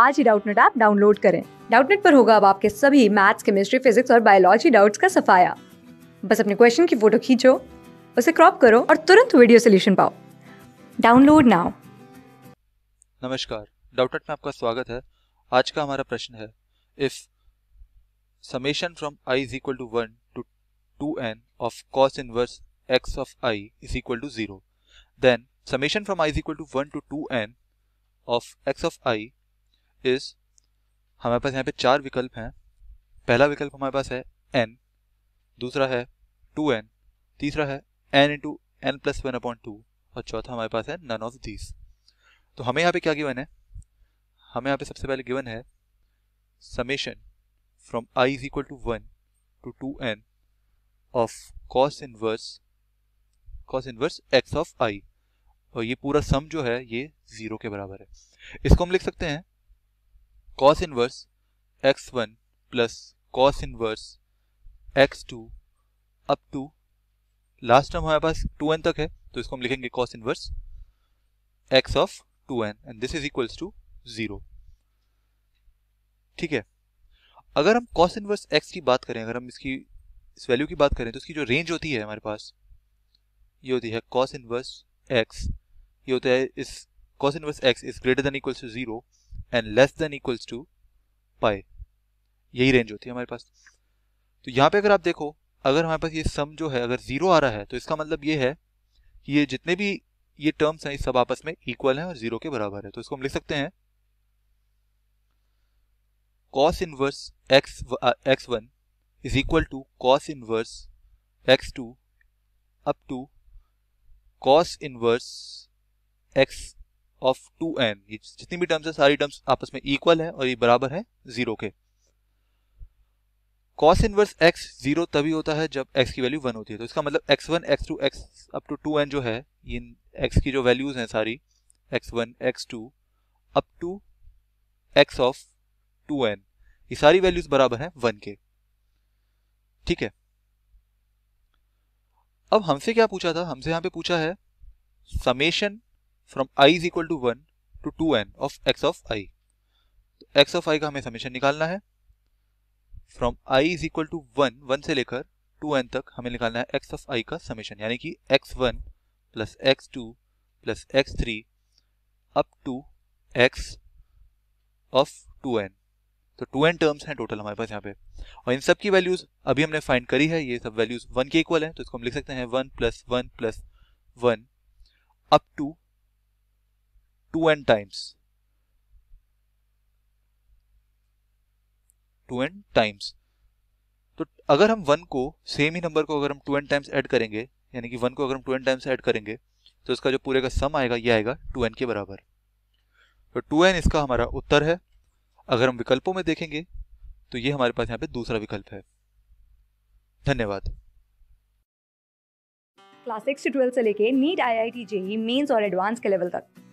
आज ही Doubtnut app download करें डाउटनेट पर होगा अब आपके सभी मैथ्स केमिस्ट्री फिजिक्स और बायोलॉजी डाउट्स का सफाया बस अपने क्वेश्चन की फोटो खींचो उसे क्रॉप करो और तुरंत वीडियो सोल्यूशन पाओ डाउनलोड नाउ नमस्कार डाउटनेट में आपका स्वागत है आज का हमारा प्रश्न है if summation from I is equal to one to two N of cos inverse X of I is equal to zero then summation from I is equal to one to two N of X of I is हमारे पास यहाँ पे चार विकल्प हैं पहला विकल्प हमारे पास है एन दूसरा है टू एन तीसरा है N into N plus one upon two और चौथा हमारे पास है नन ऑफ दीज तो हमें यहाँ पे क्या गिवन है हमें यहाँ पे सबसे पहले गिवन है summation from I is equal to one to two N of cos inverse cos inverse X of I और ये पूरा सम जो है ये जीरो के बराबर है इसको हम लिख सकते हैं cos cos inverse x1 plus cos inverse x2 up to last term हमारे पास टू एन तक है तो इसको हम लिखेंगे cos inverse X of two N and this is equals to zero ठीक है अगर हम कॉस इनवर्स एक्स की बात करें अगर हम इसकी इस वैल्यू की बात करें तो इसकी जो रेंज होती है हमारे पास ये होती है कॉस इनवर्स एक्स ये होता है इस cos inverse X is greater then equals to zero and less then equals to pi यही रेंज होती है हमारे पास तो यहाँ पे अगर आप देखो अगर हमारे पास ये सम जो है अगर जीरो आ रहा है तो इसका मतलब ये है कि ये जितने भी ये टर्म्स हैं सब आपस में इक्वल हैं और जीरो के बराबर है तो इसको हम लिख सकते हैं cos inverse X X one is equal to cos inverse X two up to cos inverse X of two N जितनी भी टर्म्स है सारी टर्म्स आपस में इक्वल है और ये बराबर है जीरो के कॉस इनवर्स एक्स जीरो तभी होता है जब एक्स की वैल्यू वन होती है तो इसका मतलब X one X two X up to two N जो है इन एक्स की जो वैल्यूज हैं सारी X one X two up to X of two N ये सारी वैल्यूज बराबर हैं वन के ठीक है अब हमसे क्या पूछा था हमसे यहाँ पे पूछा है summation from I is equal to one to two N of X of I X of I का हमें समीशन निकालना है from I is equal to one one से लेकर टू एन तक हमें निकालना है एक्स ऑफ आई का समीशन यानी कि X one plus X two plus X three up to X of two N तो टू एन टर्म्स हैं टोटल हमारे पास यहाँ पे और इन सब की वैल्यूज अभी हमने फाइंड करी है ये सब वैल्यूज वन के इक्वल है तो इसको हम लिख सकते हैं one plus one plus one up to 2n times. 2n times. तो अगर हम वन को सेम ही नंबर को अगर हम 2n टाइम्स ऐड करेंगे यानी कि वन को अगर हम 2n टाइम्स ऐड करेंगे तो इसका जो पूरे का सम आएगा ये आएगा 2n के बराबर तो 2n इसका हमारा उत्तर है अगर हम विकल्पों में देखेंगे तो ये हमारे पास यहाँ पे दूसरा विकल्प है धन्यवाद क्लास सिक्स से ट्वेल्थ से लेके NEET I I T JEE mains और एडवांस के लेवल तक